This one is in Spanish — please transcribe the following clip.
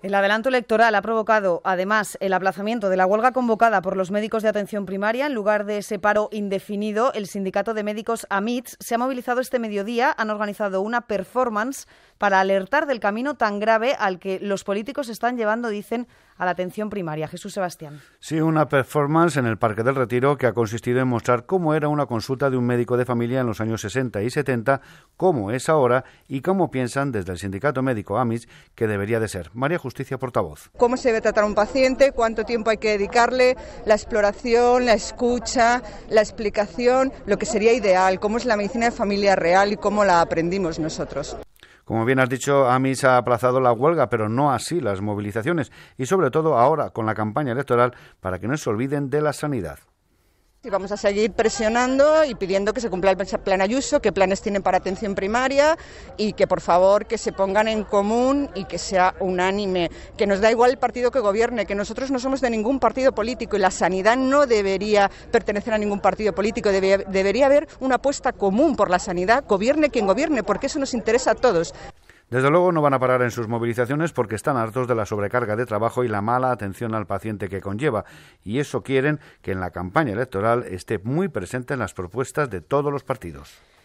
El adelanto electoral ha provocado, además, el aplazamiento de la huelga convocada por los médicos de atención primaria. En lugar de ese paro indefinido, el sindicato de médicos AMITS se ha movilizado este mediodía. Han organizado una performance para alertar del camino tan grave al que los políticos están llevando, dicen, a la atención primaria. Jesús Sebastián. Sí, una performance en el Parque del Retiro que ha consistido en mostrar cómo era una consulta de un médico de familia en los años 60 y 70, cómo es ahora y cómo piensan desde el sindicato médico AMITS que debería de ser. María Justicia Portavoz. ¿Cómo se debe tratar a un paciente? ¿Cuánto tiempo hay que dedicarle? La exploración, la escucha, la explicación, lo que sería ideal, cómo es la medicina de familia real y cómo la aprendimos nosotros. Como bien has dicho, AMIS ha aplazado la huelga, pero no así las movilizaciones y sobre todo ahora con la campaña electoral para que no se olviden de la sanidad. Y vamos a seguir presionando y pidiendo que se cumpla el plan Ayuso, qué planes tienen para atención primaria y que por favor que se pongan en común y que sea unánime, que nos da igual el partido que gobierne, que nosotros no somos de ningún partido político y la sanidad no debería pertenecer a ningún partido político, debería haber una apuesta común por la sanidad, gobierne quien gobierne, porque eso nos interesa a todos. Desde luego no van a parar en sus movilizaciones porque están hartos de la sobrecarga de trabajo y la mala atención al paciente que conlleva, y eso quieren que en la campaña electoral esté muy presente en las propuestas de todos los partidos.